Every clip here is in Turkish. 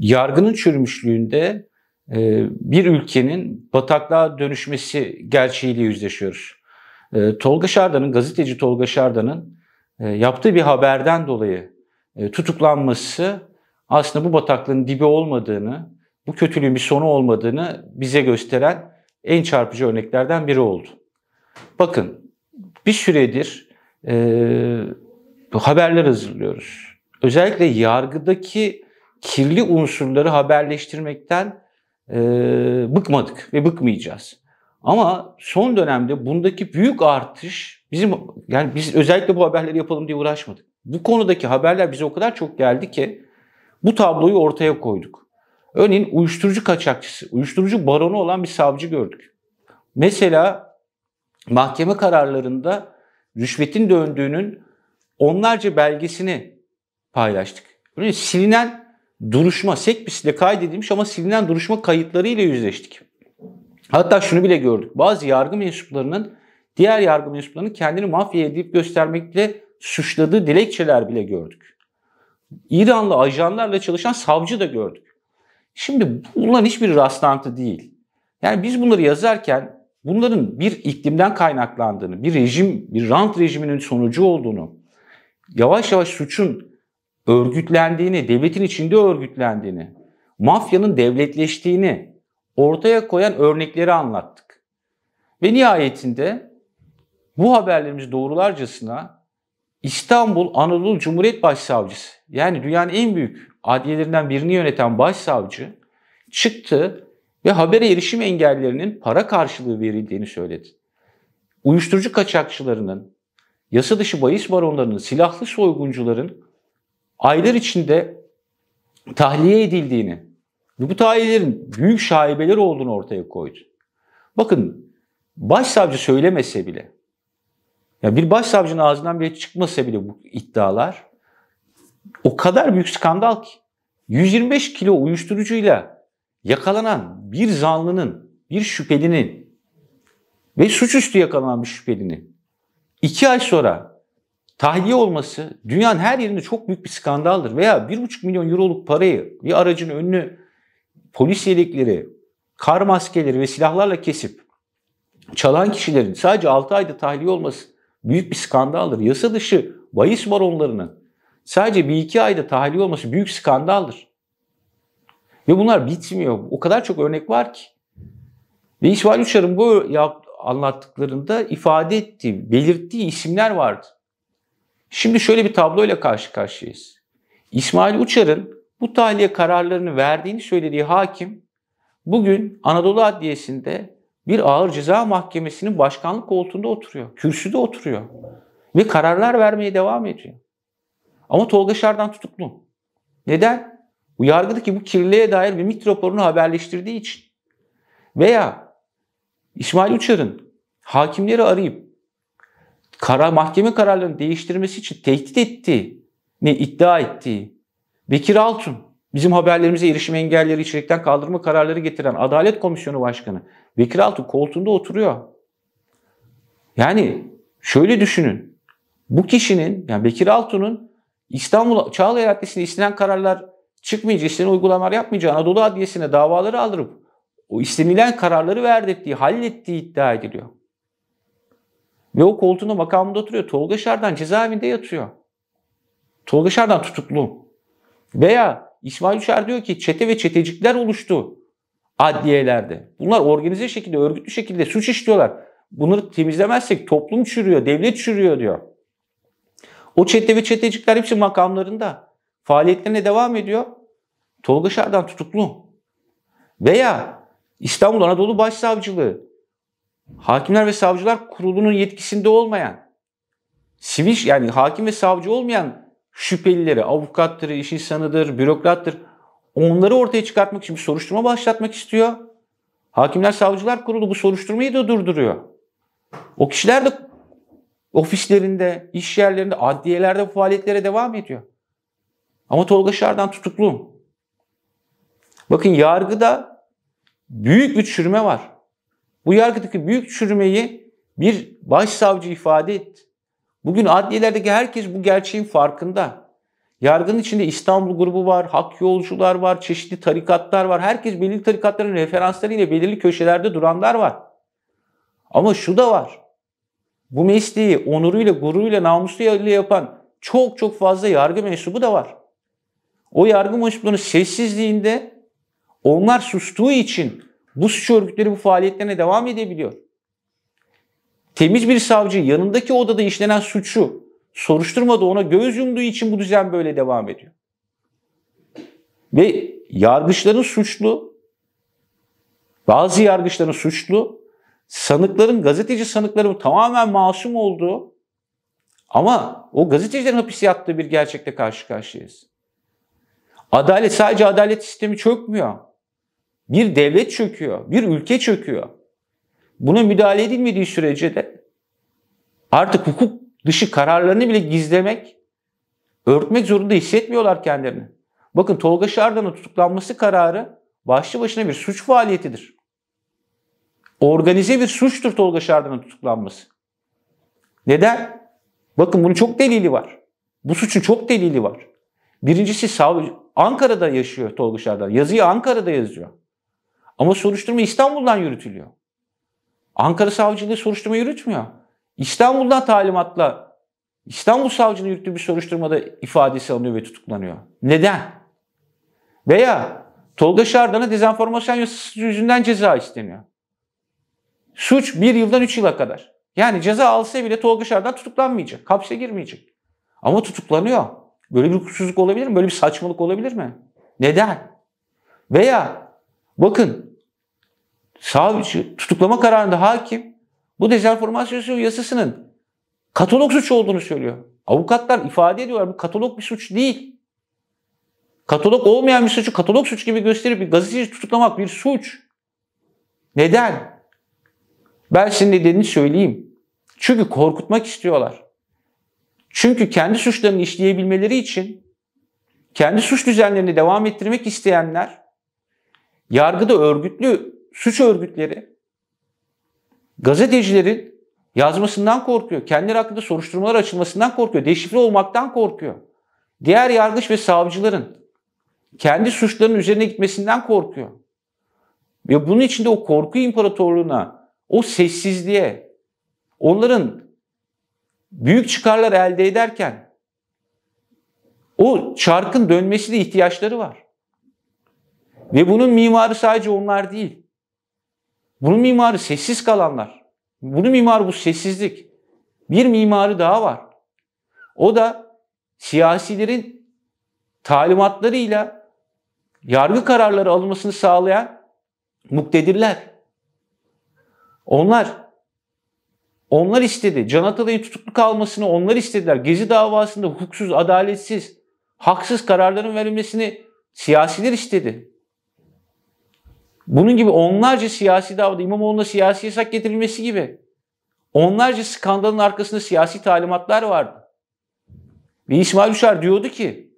Yargının çürümüşlüğünde e, bir ülkenin bataklığa dönüşmesi gerçeğiyle yüzleşiyoruz. E, Tolga Şarda'nın, gazeteci Tolga Şarda'nın e, yaptığı bir haberden dolayı tutuklanması aslında bu bataklığın dibi olmadığını, bu kötülüğün bir sonu olmadığını bize gösteren en çarpıcı örneklerden biri oldu. Bakın bir süredir e, haberler hazırlıyoruz. Özellikle yargıdaki kirli unsurları haberleştirmekten e, bıkmadık ve bıkmayacağız. Ama son dönemde bundaki büyük artış bizim yani biz özellikle bu haberleri yapalım diye uğraşmadık. Bu konudaki haberler bize o kadar çok geldi ki bu tabloyu ortaya koyduk. Örneğin uyuşturucu kaçakçısı, uyuşturucu baronu olan bir savcı gördük. Mesela mahkeme kararlarında rüşvetin döndüğünün onlarca belgesini paylaştık. Öyle silinen duruşma, sekbisle kaydedilmiş ama silinen duruşma kayıtlarıyla yüzleştik. Hatta şunu bile gördük. Bazı yargı mensuplarının diğer yargı mensuplarının kendini mafya edip göstermekle suçladığı dilekçeler bile gördük. İranlı ajanlarla çalışan savcı da gördük. Şimdi bunların hiçbir rastlantı değil. Yani biz bunları yazarken bunların bir iklimden kaynaklandığını, bir rejim, bir rant rejiminin sonucu olduğunu, yavaş yavaş suçun örgütlendiğini, devletin içinde örgütlendiğini, mafyanın devletleştiğini ortaya koyan örnekleri anlattık. Ve nihayetinde bu haberlerimiz doğrularcasına İstanbul Anadolu Cumhuriyet Başsavcısı yani dünyanın en büyük adliyelerinden birini yöneten başsavcı çıktı ve habere erişim engellerinin para karşılığı verildiğini söyledi. Uyuşturucu kaçakçılarının, yasa dışı bahis baronlarının, silahlı soyguncuların aylar içinde tahliye edildiğini ve bu tahliyelerin büyük şaibeler olduğunu ortaya koydu. Bakın başsavcı söylemese bile, ya bir başsavcının ağzından bile çıkmasa bile bu iddialar o kadar büyük skandal ki 125 kilo uyuşturucuyla yakalanan bir zanlının, bir şüphelinin ve suçüstü yakalanan bir şüphelinin iki ay sonra tahliye olması dünyanın her yerinde çok büyük bir skandaldır. Veya bir buçuk milyon euroluk parayı bir aracın önünü polis yelekleri, kar maskeleri ve silahlarla kesip çalan kişilerin sadece 6 ayda tahliye olması büyük bir skandaldır. Yasa dışı bahis baronlarının sadece bir iki ayda tahliye olması büyük skandaldır. Ve bunlar bitmiyor. O kadar çok örnek var ki. Ve İsmail Uçar'ın bu anlattıklarında ifade ettiği, belirttiği isimler vardı. Şimdi şöyle bir tabloyla karşı karşıyayız. İsmail Uçar'ın bu tahliye kararlarını verdiğini söylediği hakim bugün Anadolu Adliyesi'nde bir ağır ceza mahkemesinin başkanlık koltuğunda oturuyor. Kürsüde oturuyor. Ve kararlar vermeye devam ediyor. Ama Tolga Şar'dan tutuklu. Neden? Bu ki bu kirliliğe dair bir MİT raporunu haberleştirdiği için veya İsmail Uçar'ın hakimleri arayıp kara mahkeme kararlarını değiştirmesi için tehdit ettiği, ne iddia ettiği Bekir Altun, bizim haberlerimize erişim engelleri içerikten kaldırma kararları getiren Adalet Komisyonu Başkanı Bekir Altun koltuğunda oturuyor. Yani şöyle düşünün. Bu kişinin, yani Bekir Altun'un İstanbul Çağlayan Adliyesi'nde istenen kararlar çıkmayacağı istenilen uygulamalar yapmayacağı Anadolu Adliyesi'ne davaları aldırıp o istenilen kararları verdirttiği, hallettiği iddia ediliyor. Ve o koltuğunda makamında oturuyor. Tolga Şardan cezaevinde yatıyor. Tolga Şardan tutuklu. Veya İsmail Uçar diyor ki çete ve çetecikler oluştu adliyelerde. Bunlar organize şekilde, örgütlü şekilde suç işliyorlar. Bunları temizlemezsek toplum çürüyor, devlet çürüyor diyor. O çete ve çetecikler hepsi makamlarında faaliyetlerine devam ediyor. Tolga Şardan tutuklu. Veya İstanbul Anadolu Başsavcılığı, Hakimler ve Savcılar Kurulu'nun yetkisinde olmayan, sivil yani hakim ve savcı olmayan şüphelileri, avukattır, iş insanıdır, bürokrattır. Onları ortaya çıkartmak için bir soruşturma başlatmak istiyor. Hakimler Savcılar Kurulu bu soruşturmayı da durduruyor. O kişiler de ofislerinde, iş yerlerinde, adliyelerde bu faaliyetlere devam ediyor. Ama Tolga Şardan tutuklu. Bakın yargıda büyük bir çürüme var. Bu yargıdaki büyük çürümeyi bir başsavcı ifade etti. Bugün adliyelerdeki herkes bu gerçeğin farkında. Yargının içinde İstanbul grubu var, hak yolcular var, çeşitli tarikatlar var. Herkes belirli tarikatların referanslarıyla belirli köşelerde duranlar var. Ama şu da var. Bu mesleği onuruyla, gururuyla, namusuyla yapan çok çok fazla yargı mensubu da var. O yargı mensuplarının sessizliğinde onlar sustuğu için bu suç örgütleri bu faaliyetlerine devam edebiliyor. Temiz bir savcı yanındaki odada işlenen suçu soruşturmadı ona göz yumduğu için bu düzen böyle devam ediyor. Ve yargıçların suçlu, bazı yargıçların suçlu, sanıkların, gazeteci sanıkların tamamen masum olduğu ama o gazetecilerin hapis yattığı bir gerçekle karşı karşıyayız. Adalet sadece adalet sistemi çökmüyor. Bir devlet çöküyor, bir ülke çöküyor. Buna müdahale edilmediği sürece de artık hukuk dışı kararlarını bile gizlemek, örtmek zorunda hissetmiyorlar kendilerini. Bakın Tolga Şardan'ın tutuklanması kararı başlı başına bir suç faaliyetidir. Organize bir suçtur Tolga Şardan'ın tutuklanması. Neden? Bakın bunun çok delili var. Bu suçun çok delili var. Birincisi savcı, Ankara'da yaşıyor Tolga Şardan. Yazıyı Ankara'da yazıyor. Ama soruşturma İstanbul'dan yürütülüyor. Ankara Savcılığı soruşturma yürütmüyor. İstanbul'dan talimatla İstanbul Savcılığı yürüttüğü bir soruşturmada ifadesi alınıyor ve tutuklanıyor. Neden? Veya Tolga Şardan'a dezenformasyon yasası yüzünden ceza isteniyor. Suç bir yıldan üç yıla kadar. Yani ceza alsa bile Tolga Şardan tutuklanmayacak. Hapse girmeyecek. Ama tutuklanıyor. Böyle bir hukuksuzluk olabilir mi? Böyle bir saçmalık olabilir mi? Neden? Veya bakın savcı tutuklama kararında hakim bu dezenformasyon yasasının katalog suç olduğunu söylüyor. Avukatlar ifade ediyorlar bu katalog bir suç değil. Katalog olmayan bir suçu katalog suç gibi gösterip bir gazeteci tutuklamak bir suç. Neden? Ben sizin nedenini söyleyeyim. Çünkü korkutmak istiyorlar. Çünkü kendi suçlarını işleyebilmeleri için kendi suç düzenlerini devam ettirmek isteyenler yargıda örgütlü suç örgütleri gazetecilerin yazmasından korkuyor. Kendileri hakkında soruşturmalar açılmasından korkuyor. Deşifre olmaktan korkuyor. Diğer yargıç ve savcıların kendi suçlarının üzerine gitmesinden korkuyor. Ve bunun içinde o korku imparatorluğuna, o sessizliğe, onların büyük çıkarlar elde ederken o çarkın dönmesi de ihtiyaçları var. Ve bunun mimarı sadece onlar değil. Bunun mimarı sessiz kalanlar. Bunun mimarı bu sessizlik. Bir mimarı daha var. O da siyasilerin talimatlarıyla yargı kararları alınmasını sağlayan muktedirler. Onlar onlar istedi. Can Atalay'ın tutuklu kalmasını onlar istediler. Gezi davasında hukuksuz, adaletsiz, haksız kararların verilmesini siyasiler istedi. Bunun gibi onlarca siyasi davada İmamoğlu'na siyasi yasak getirilmesi gibi onlarca skandalın arkasında siyasi talimatlar vardı. Ve İsmail uçar diyordu ki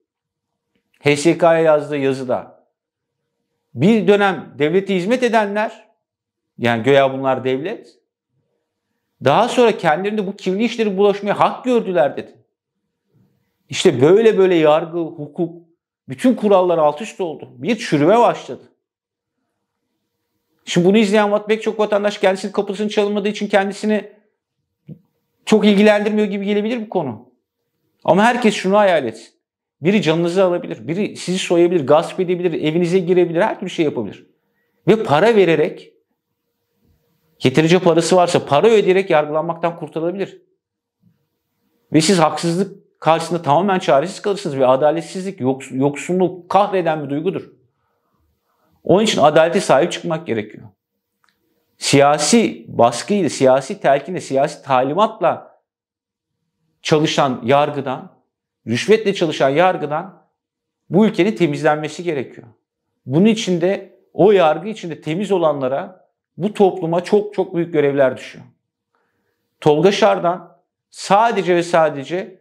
HSK'ya yazdığı yazıda bir dönem devlete hizmet edenler yani göya bunlar devlet daha sonra kendilerinde bu kirli işleri bulaşmaya hak gördüler dedi. İşte böyle böyle yargı, hukuk, bütün kurallar alt üst oldu. Bir çürüme başladı. Şimdi bunu izleyen pek çok vatandaş kendisinin kapısının çalınmadığı için kendisini çok ilgilendirmiyor gibi gelebilir bu konu. Ama herkes şunu hayal etsin. Biri canınızı alabilir, biri sizi soyabilir, gasp edebilir, evinize girebilir, her türlü şey yapabilir. Ve para vererek Yeterince parası varsa para ödeyerek yargılanmaktan kurtulabilir. Ve siz haksızlık karşısında tamamen çaresiz kalırsınız ve adaletsizlik, yoksunluk kahreden bir duygudur. Onun için adalete sahip çıkmak gerekiyor. Siyasi baskıyla, siyasi telkinle, siyasi talimatla çalışan yargıdan, rüşvetle çalışan yargıdan bu ülkenin temizlenmesi gerekiyor. Bunun için de o yargı içinde temiz olanlara bu topluma çok çok büyük görevler düşüyor. Tolga Şardan sadece ve sadece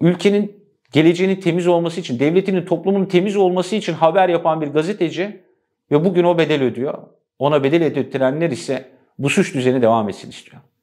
ülkenin geleceğinin temiz olması için, devletinin, toplumun temiz olması için haber yapan bir gazeteci ve bugün o bedel ödüyor. Ona bedel ödetenler ise bu suç düzeni devam etsin istiyor.